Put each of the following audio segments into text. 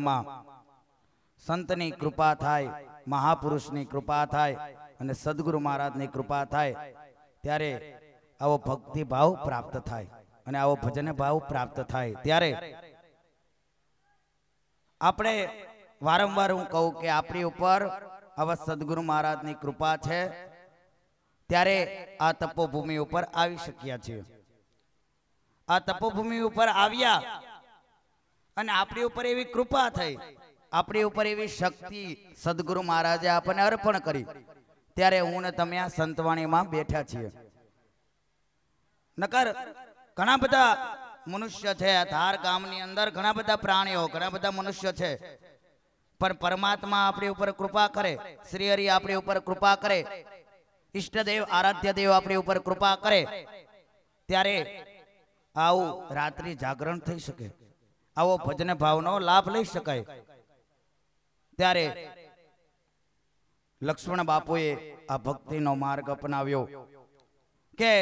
માં સંતની કૃપા થાય મહાપુરુષની કૃપા થાય અને સદગુરુ મહારાજની કૃપા થાય ત્યારે આવો ભક્તિ પ્રાપ્ત થાય અને આવો ભજન ભાવ પ્રાપ્ત થાય ત્યારે આપણે વારંવાર હું કહું કે આપણી ઉપર આવા સદગુરુ મહારાજની કૃપા છે ત્યારે આ તપોભૂમિ ઉપર આવી શક્યા છીએ આ તપોભૂમિ ઉપર આવ્યા અને આપણી ઉપર એવી કૃપા થઈ આપણી ઉપર એવી શક્તિ સદગુરુ મહારાજે આપણને અર્પણ કરી ત્યારે હું ને તમે આ સંતવાણીમાં બેઠા છીએ નકર ઘણા બધા મનુષ્ય છે ધાર ગામની અંદર ઘણા બધા પ્રાણીઓ ઘણા બધા મનુષ્ય છે પણ પરમાત્મા આપણી ઉપર કૃપા કરે શ્રી હરિ આપણી ઉપર કૃપા કરે ઈષ્ટદેવ આરાધ્ય દેવ આપણી ઉપર કૃપા કરે ત્યારે આવું રાત્રિ જાગરણ થઈ શકે આવો ભજન ભાવનો લાભ લઈ શકાય ત્યારે લક્ષ્મણ બાપુએ આ ભક્તિનો માર્ગ અપનાવ્યો કે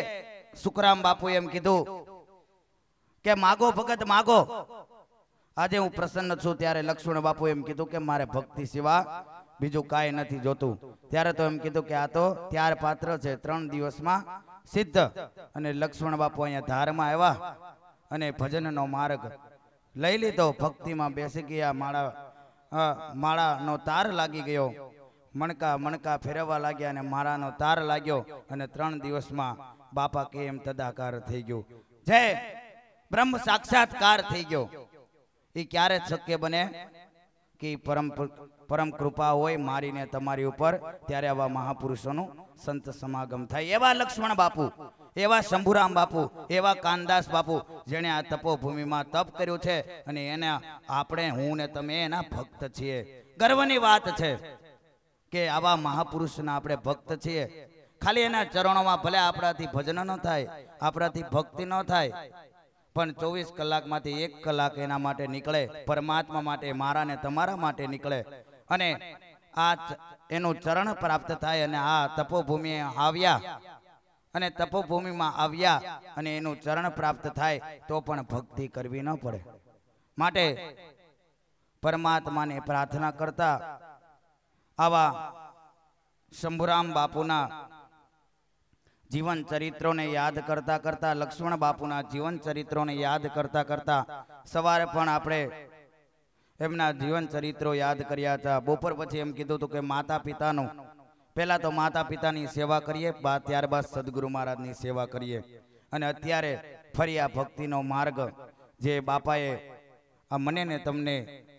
સુખરામ બાપુએ એમ કીધું કે માગો ભગત માગો આજે હું પ્રસન્ન છું ત્યારે લક્ષ્મણ બાપુ એમ કીધું કે મારે ભક્તિ સિવા બીજું કાંઈ નથી જોતું ત્યારે તો એમ કીધું કે આ તો ત્યાર પાત્ર છે ત્રણ દિવસમાં સિદ્ધ અને લક્ષ્મણ બાપુ અહીંયા ધારમાં આવ્યા અને ભજનનો માર્ગ લઈ લીધો ભક્તિમાં બેસી ગયા માળા માળાનો તાર લાગી ગયો મણકા મણકા ફેરવવા લાગ્યા અને મારાનો તાર લાગ્યો અને ત્રણ દિવસમાં બાપા કે એમ તદાકાર થઈ ગયો જય બ્રહ્મ સાક્ષાત્કાર થઈ ગયો એ ક્યારે શક્ય બને કે પરમ પરમ કૃપા હોય મારીને તમારી ઉપર ત્યારે આવા મહાપુરુષોનું સંત સમાગમ થાય એવા લક્ષ્મણ બાપુ એવા શંભુરામ બાપુ એવા કાનદાસ બાપુ જેને આ તપોભૂમિમાં તપ કર્યું છે અને એને આપણે હું ને તમે એના ભક્ત છીએ ગર્વની વાત છે કે આવા મહાપુરુષના આપણે ભક્ત છીએ ખાલી એના ચરણોમાં ભલે આપણાથી ભજન ન થાય આપણાથી ભક્તિ ન થાય પણ ચોવીસ કલાકમાંથી એક કલાક એના માટે નીકળે પરમાત્મા માટે મારા ને તમારા માટે નીકળે અને આ એનું ચરણ પ્રાપ્ત થાય અને આ તપોભૂમિ આવ્યા અને તપોભૂમિમાં આવ્યા અને એનું ચરણ પ્રાપ્ત થાય તો પણ ભક્તિ કરવી ન પડે માટે પરમાત્માને પ્રાર્થના કરતા આવા શંભુરામ બાપુના જીવન ચરિત્રોને યાદ કરતા કરતા લક્ષ્મણ બાપુના જીવન ચરિત્રોને યાદ કરતા કરતા સવારે પણ આપણે એમના જીવન ચરિત્રો યાદ કર્યા હતા બપોર પછી એમ કીધું હતું કે માતા પિતાનું પહેલા તો માતા પિતાની સેવા કરીએ બાદ ત્યારબાદ સદગુરુ મહારાજની સેવા કરીએ અને અત્યારે ફરી આ ભક્તિનો માર્ગ જે બાપાએ આ મને ને તમને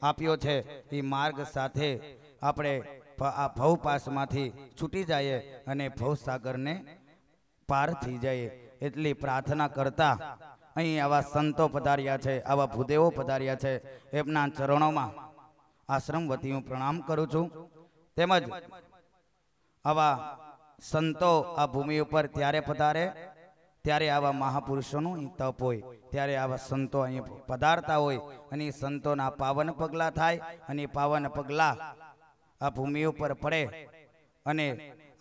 આપ્યો છે એ માર્ગ સાથે આપણે આ ભવ પાસમાંથી છૂટી જઈએ અને ભવસાગરને પાર થઈ જાય એટલી પ્રાર્થના કરતા અહીં આવા સંતો પધાર્યા છે આવા ભૂદેવો પધાર્યા છે એમના ચરણોમાં આશ્રમ વતી હું પ્રણામ કરું છું તેમજ આવા સંતો આ ભૂમિ ઉપર ત્યારે પધારે ત્યારે આવા મહાપુરુષોનું અહીં તપ હોય ત્યારે આવા સંતો અહીં પધારતા હોય અને સંતોના પાવન પગલાં થાય અને પાવન પગલાં આ ભૂમિ ઉપર પડે અને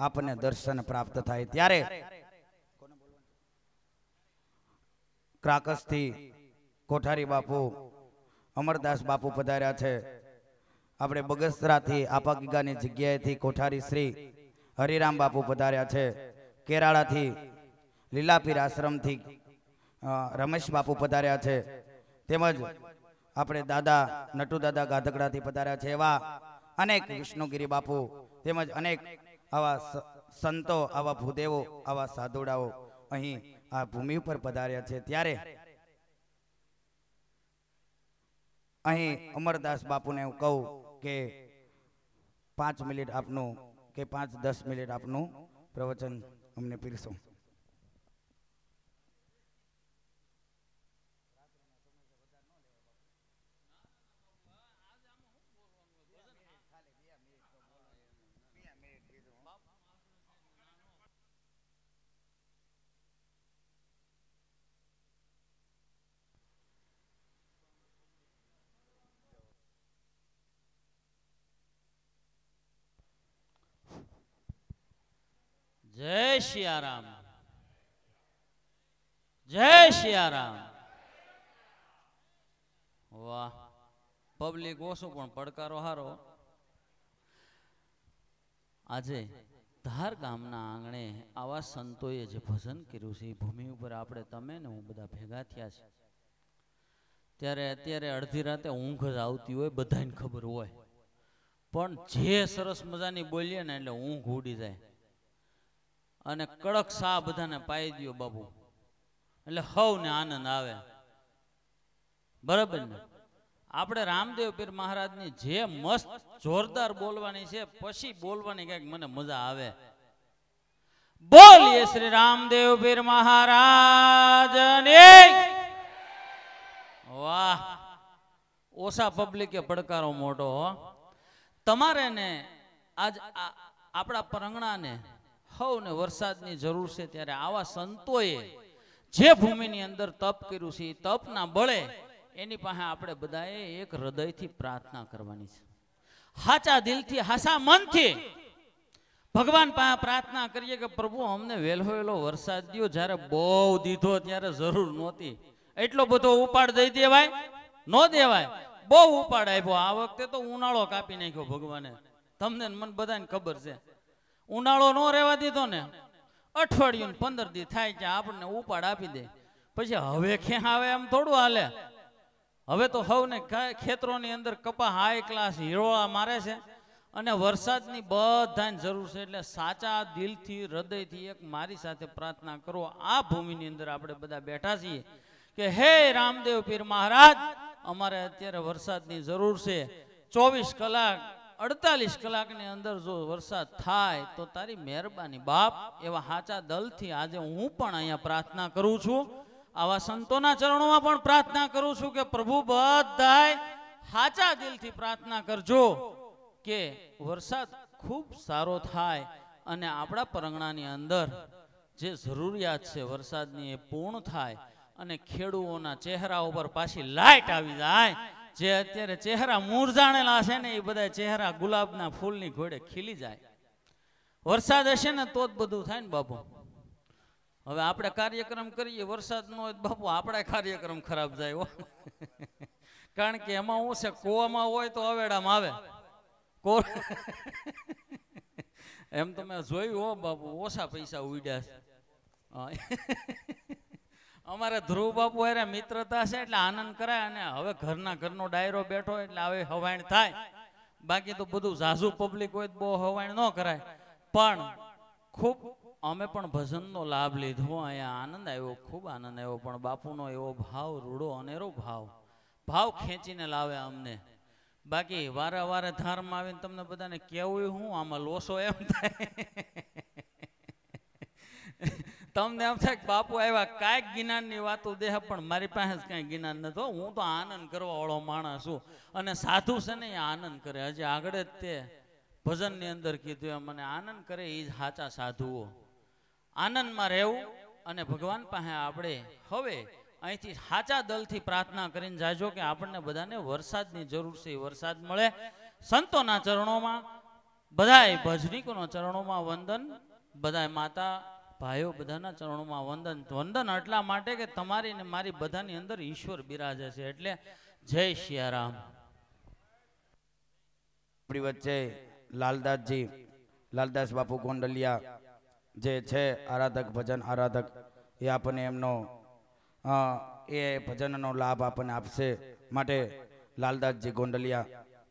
આપણને દર્શન પ્રાપ્ત થાય ત્યારે ક્રાકસથી કોઠારી બાપુ અમરદાસ બાપુ પધાર્યા છે આપણે બગસરાથી આપાગીગાની જગ્યાએથી કોઠારી શ્રી હરિરામ બાપુ પધાર્યા છે કેરાળાથી લીલાપીર આશ્રમથી રમેશ બાપુ પધાર્યા છે તેમજ આપણે દાદા નટુ દાદા ગાધકડાથી પધાર્યા છે એવા અનેક વિષ્ણુગીરી બાપુ તેમજ અનેક આવા સંતો આવા ભૂદેવો આવા સાધુડાઓ અહીં આ ભૂમિ ઉપર પધાર્યા છે ત્યારે અહીં અમરદાસ બાપુને હું કહું કે પાંચ મિનિટ આપનું કે પાંચ દસ મિનિટ આપનું પ્રવચન અમને પીરસો જય શિયારામ જય શિયારામ વાહ પબ્લિક ઓછું પણ પડકારો હારો આજે ધાર ગામના આંગણે આવા સંતોએ જે ભજન કર્યું છે એ ભૂમિ ઉપર આપણે તમે ને હું બધા ભેગા થયા છે ત્યારે અત્યારે અડધી રાતે ઊંઘ જ આવતી હોય બધાને ખબર હોય પણ જે સરસ મજાની બોલીએ ને એટલે ઊંઘ ઉડી જાય અને કડક સા બધાને પાઈ દો બાબુ એટલે હવને આનંદ આવે બરાબર ને આપણે રામદેવ પીર મહારાજની જે મસ્ત જોરદાર બોલવાની છે પછી બોલવાની કઈક મને મજા આવે બોલીએ શ્રી રામદેવ પીર મહારાજ વાહ ઓછા પબ્લિકે પડકારો મોટો તમારે ને આજ આપણા પરંગણાને હવને વરસાદની જરૂર છે ત્યારે આવા સંતોએ જે ભૂમિની અંદર તપ કર્યું છે એ તપના બળે એની પાસે આપણે બધાએ એક હૃદયથી પ્રાર્થના કરવાની છે હાચા દિલથી હાસા મનથી ભગવાન પાસે પ્રાર્થના કરીએ કે પ્રભુ અમને વહેલો વહેલો વરસાદ દો જ્યારે બહુ દીધો ત્યારે જરૂર નહોતી એટલો બધો ઉપાડ દઈ દેવાય ન દેવાય બહુ ઉપાડ આપ્યો આ વખતે તો ઉનાળો કાપી નાખ્યો ભગવાને તમને મન બધાને ખબર છે ઉનાળો ન રહેવા દીધો ને અઠવાડિયું પંદર દી થાય ત્યાં આપણને ઉપાડ આપી દે પછી હવે ખેં આવે એમ થોડું હાલે હવે તો હવને ખેતરોની અંદર કપા હાઈ ક્લાસ હીરોળા મારે છે અને વરસાદની બધાને જરૂર છે એટલે સાચા દિલથી હૃદયથી એક મારી સાથે પ્રાર્થના કરો આ ભૂમિની અંદર આપણે બધા બેઠા છીએ કે હે રામદેવ પીર મહારાજ અમારે અત્યારે વરસાદની જરૂર છે ચોવીસ કલાક અડતાલીસ કલાકની અંદર જો વરસાદ થાય તો તારી મહેરબાની બાપ એવા હાચા દલથી આજે હું પણ અહીંયા પ્રાર્થના કરું છું આવા સંતોના ચરણોમાં પણ પ્રાર્થના કરું છું કે પ્રભુ બધાય હાચા દિલથી પ્રાર્થના કરજો કે વરસાદ ખૂબ સારો થાય અને આપણા પરંગણાની અંદર જે જરૂરિયાત છે વરસાદની એ પૂર્ણ થાય અને ખેડૂઓના ચહેરા ઉપર પાછી લાઈટ આવી જાય જે અત્યારે ચહેરા મૂરઝાણેલા છે ને એ બધા ચહેરા ગુલાબના ફૂલની ઘોડે ખીલી જાય વરસાદ હશે ને તો જ બધું થાય ને બાપુ હવે આપણે કાર્યક્રમ કરીએ વરસાદ ન હોય બાપુ આપણા કાર્યક્રમ ખરાબ જાય હો કારણ કે એમાં શું છે કૂવામાં હોય તો અવેડામાં આવે કો એમ તમે જોયું હો બાપુ ઓછા પૈસા ઉડ્યા છે અમારે ધ્રુવ બાપુ અરે મિત્રતા છે એટલે આનંદ કરાય અને હવે ઘરના ઘરનો ડાયરો બેઠો એટલે હવે હવાણ થાય બાકી તો બધું ઝાઝુ પબ્લિક હોય બહુ હવાણ ન કરાય પણ ખૂબ અમે પણ ભજનનો લાભ લીધો અહીંયા આનંદ આવ્યો ખૂબ આનંદ આવ્યો પણ બાપુનો એવો ભાવ રૂડો અનેરો ભાવ ભાવ ખેંચીને લાવે અમને બાકી વારે વારે ધારમાં આવીને તમને બધાને કેવું હું આમાં લોસો એમ થાય તમને એમ થાય બાપુ આવ્યા કાંઈક જ્ઞાનની વાતો દેહ પણ મારી પાસે જ કાંઈ જ્ઞાન નથી હું તો આનંદ કરવા વાળો માણસ છું અને સાધુ છે ને એ આનંદ કરે હજી આગળ જ તે ભજનની અંદર કીધું એમ મને આનંદ કરે એ જ સાચા સાધુઓ આનંદમાં રહેવું અને ભગવાન પાસે આપણે હવે અહીંથી સાચા દલથી પ્રાર્થના કરીને જાજો કે આપણને બધાને વરસાદની જરૂર છે વરસાદ મળે સંતોના ચરણોમાં બધાય ભજનીકોના ચરણોમાં વંદન બધાય માતા ભાઈઓ બધાના ચરણોમાં વંદન વંદન એટલા માટે કે તમારી ને મારી બધાની અંદર ઈશ્વર બિરાજે છે એટલે જય શિયારામ આપણી વચ્ચે લાલદાસજી લાલદાસ બાપુ ગોંડલિયા જે છે આરાધક ભજન આરાધક એ આપણને એમનો એ ભજનનો લાભ આપણને આપશે માટે લાલદાસજી ગોંડલિયા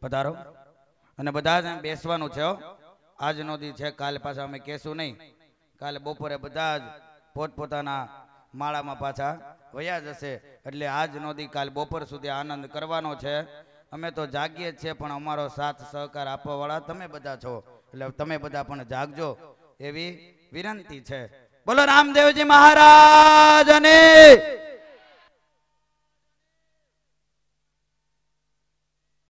પધારો અને બધા જ બેસવાનું છે આજનો દી છે કાલે પાછા અમે કહેશું નહીં કાલે બપોરે બધા જ પોતપોતાના માળામાં પાછા વયા જશે એટલે આજ નદી કાલે બપોર સુધી આનંદ કરવાનો છે અમે તો જાગીએ જ છીએ પણ અમારો સાથ સહકાર આપવાવાળા તમે બધા છો એટલે તમે બધા પણ જાગજો એવી વિનંતી છે બોલો રામદેવજી મહારાજ અને